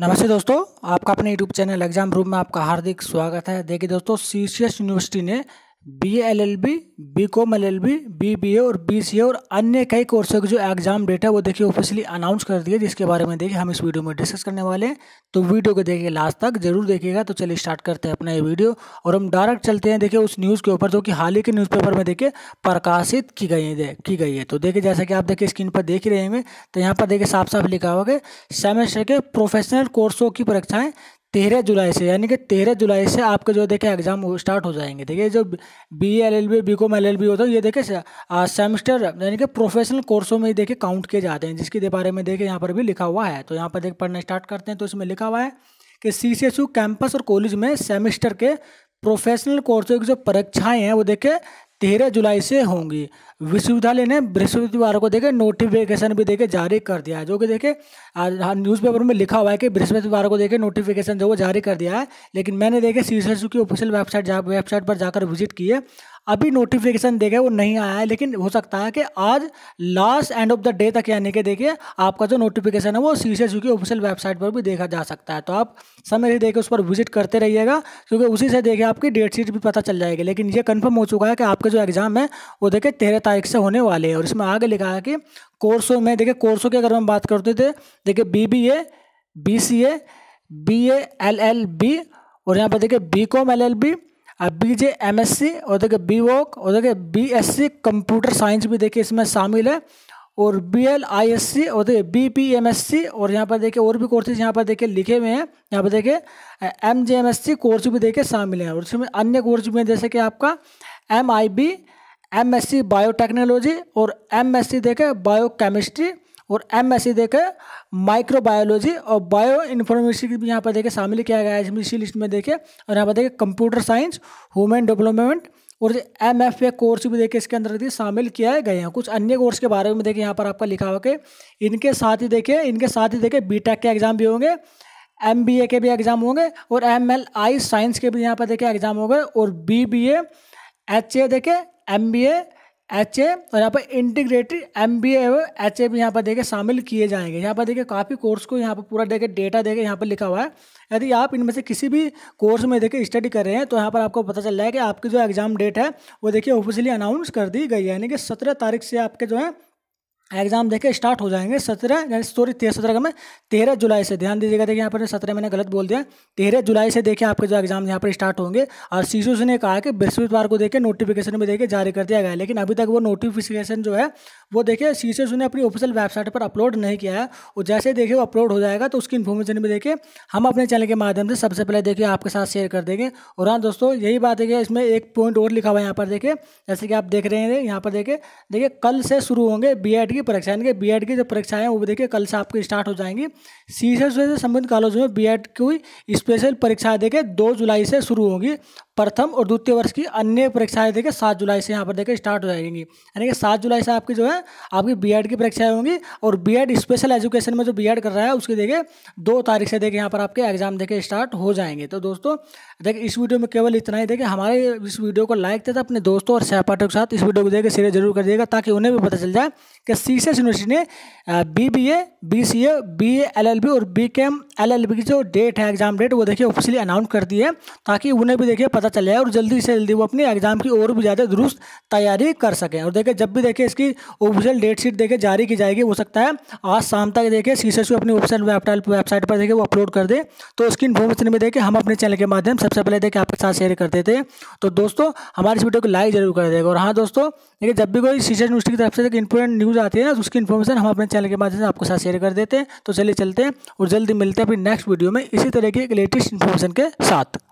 नमस्ते दोस्तों आपका अपने यूट्यूब चैनल एग्जाम रूम में आपका हार्दिक स्वागत है देखिए दोस्तों सी यूनिवर्सिटी ने B L L B B com L L B B B A और बी सी ए और अन्य कई कोर्सों के जो एग्जाम डेटा वो देखिए ऑफिशियली अनाउंस कर दिए जिसके बारे में देखिए हम इस वीडियो में डिस्कस करने वाले हैं तो वीडियो को देखिए लास्ट तक जरूर देखिएगा तो चलिए स्टार्ट करते हैं अपना ये वीडियो और हम डायरेक्ट चलते हैं देखिए उस न्यूज़ के ऊपर जो कि हाल ही के न्यूज़पेपर में देखिए प्रकाशित की गई है की गई है तो देखिए जैसा कि आप देखिए स्क्रीन पर देख ही रहेंगे तो यहाँ पर देखिए साफ साफ लिखा होगा सेमेस्टर के प्रोफेशनल कोर्सों की परीक्षाएँ तेरह जुलाई से यानी कि तेरह जुलाई से आपके जो देखे एग्ज़ाम स्टार्ट हो जाएंगे देखिए जो B L L B B com L L B होता है ये देखे सेमेस्टर यानी कि प्रोफेशनल कोर्सों में देखे काउंट किए जाते हैं जिसके बारे में देखे यहाँ पर भी लिखा हुआ है तो यहाँ पर देख पढ़ना स्टार्ट करते हैं तो इसमें लिखा हुआ है कि C C S U campus और कॉलेज में सेमेस्टर के प्रोफेशनल कोर्सों की जो परीक्षाएँ हैं वो देखे तेरह जुलाई से होंगी विश्वविद्यालय ने बृहस्पतिवार को देखे नोटिफिकेशन भी देखे जारी कर दिया है जो कि देखे न्यूज़पेपर हाँ, में लिखा हुआ है कि बृहस्पतिवार को देखे नोटिफिकेशन जो वो जारी कर दिया है लेकिन मैंने देखे सी की ऑफिशियल वेबसाइट वेबसाइट पर जाकर विजिट किए अभी नोटिफिकेशन देखे वो नहीं आया है लेकिन हो सकता है कि आज last end of the day तक यानी कि देखिए आपका जो नोटिफिकेशन है वो सी सी की ऑफिशियल वेबसाइट पर भी देखा जा सकता है तो आप समय से देखे उस पर विजिट करते रहिएगा क्योंकि उसी से देखें आपकी डेट शीट भी पता चल जाएगी लेकिन ये कन्फर्म हो चुका है कि आपका जो एग्ज़ाम है वो देखें तेरह तारीख से होने वाले हैं और इसमें आगे लिखा है कि कोर्सों में देखिए कोर्सों की अगर हम बात करते थे देखिए B B A B C A B A L L B और यहाँ पर देखिए B com L L B B J M S C और देखिए बी वॉक और देखिए सी कंप्यूटर साइंस भी देखिए इसमें शामिल है और B L I S C और देखिए B P M S C और यहाँ पर देखिए और भी कोर्सेज यहाँ पर देखिए लिखे हुए हैं यहाँ पर देखिए M J M S C course भी देखिए शामिल हैं और इसमें अन्य कोर्स भी हैं जैसे कि आपका M I B M S C biotechnology और एम एस सी देखे बायो केमिस्ट्री और एम एस सी देखे माइक्रोबायोलॉजी और बायो इन्फॉर्मेशन भी यहाँ पर देखे शामिल किया गया है इसी लिस्ट में देखे और यहाँ पर देखे कंप्यूटर साइंस ह्यूमन डेवलपमेंट और एम एफ ए कोर्स भी देखें इसके अंदर देखिए शामिल किया गए हैं कुछ अन्य कोर्स के बारे में देखें यहाँ पर आपका लिखा हो के इनके साथ ही देखें इनके साथ ही देखें बी टेक e के एग्जाम भी होंगे एम बी ए के भी एग्जाम होंगे और एम एल आई साइंस के भी यहाँ पर देखे एग्जाम होंगे और B B A H A देखे M B A H A और यहाँ पर integrated M B A H A भी यहाँ पर देखे शामिल किए जाएंगे यहाँ पर देखिए काफ़ी कोर्स को यहाँ पर पूरा देखे डेटा देखे यहाँ पर लिखा हुआ है यदि आप इनमें से किसी भी कोर्स में देखे स्टडी कर रहे हैं तो यहाँ पर आपको पता चल रहा है कि आपकी जो एग्ज़ाम डेट है वो देखिए ऑफिशियली अनाउंस कर दी गई है यानी कि सत्रह तारीख से आपके जो है एग्जाम देखे स्टार्ट हो जाएंगे सत्रह सॉरी तेरह सत्रह का मैं तेरह जुलाई से ध्यान दीजिएगा देखिए यहाँ पर सत्रह मैंने गलत बोल दिया तेरह जुलाई से देखिए आपके जो एग्जाम यहाँ पर स्टार्ट होंगे और सी ने कहा कि बृहस्पतिवार को देखे नोटिफिकेशन भी देखे जारी कर दिया गया लेकिन अभी तक वो नोटिफिकेशन जो है वो देखिए सी ने अपनी ऑफिशियल वेबसाइट पर अपलोड नहीं किया है और जैसे देखिए वो अपलोड हो जाएगा तो उसकी इन्फॉर्मेशन भी देखिए हम अपने चैनल के माध्यम से सबसे पहले देखिए आपके साथ शेयर कर देंगे और हाँ दोस्तों यही बात है कि इसमें एक पॉइंट और लिखा हुआ है यहाँ पर देखिए जैसे कि आप देख रहे हैं यहाँ पर देखिए देखिए कल से शुरू होंगे बी की परीक्षा यानी कि बी की जो परीक्षाएं हैं वो देखिए कल से आपकी स्टार्ट हो जाएंगी सी से संबंधित कॉलेजों में बी की स्पेशल परीक्षाएं देखिए दो जुलाई से शुरू होगी प्रथम और द्वितीय वर्ष की अन्य परीक्षाएं देखिए सात जुलाई से यहाँ पर देखें स्टार्ट हो जाएंगी यानी कि सात जुलाई से आपकी जो है आपकी बीएड की परीक्षाएं होंगी और बीएड स्पेशल एजुकेशन में जो बीएड कर रहा है उसकी देखिए दो तारीख से देखिए यहाँ पर आपके एग्जाम देखें स्टार्ट हो जाएंगे तो दोस्तों देखिए इस वीडियो में केवल इतना ही देखिए हमारे इस वीडियो को लाइक देता अपने दोस्तों और सहपाठियों के साथ इस वीडियो को देखिए शेयर जरूर कर दिएगा ताकि उन्हें भी पता चल जाए कि सी यूनिवर्सिटी ने B B A B C A B A L L B और बी के एम एल एल बी की जो डेट है एग्जाम डेट वो देखिए ऑफिशियली अनाउंस कर दी है ताकि उन्हें भी देखिए पता पता चल जाए और जल्दी से जल्दी वो अपनी एग्ज़ाम की और भी ज़्यादा दुरुस्त तैयारी कर सकें और देखें जब भी देखिए इसकी ऑफिशियल डेट शीट देखें जारी की जाएगी हो सकता है आज शाम तक देखें सी सी अपनी वेबसाइट वेबसाइट पर देखें वो अपलोड कर दे तो उसकी इन्फॉर्मेशन में देखें हम अपने चैनल के माध्यम सबसे पहले देखें आपके साथ शेयर कर देते तो दोस्तों हमारे इस वीडियो को लाइक जरूर कर देगा और हाँ दोस्तों देखिए जब भी कोई सी सी की तरफ से इंपोर्टेंट न्यूज़ आती है ना तो उसकी इन्फॉर्मेशन हम अपने चैनल के माध्यम से आपके साथ शेयर कर देते हैं तो चलिए चलते हैं और जल्दी मिलते हैं अपनी नेक्स्ट वीडियो में इसी तरह की लेटेस्ट इन्फॉर्मेशन के साथ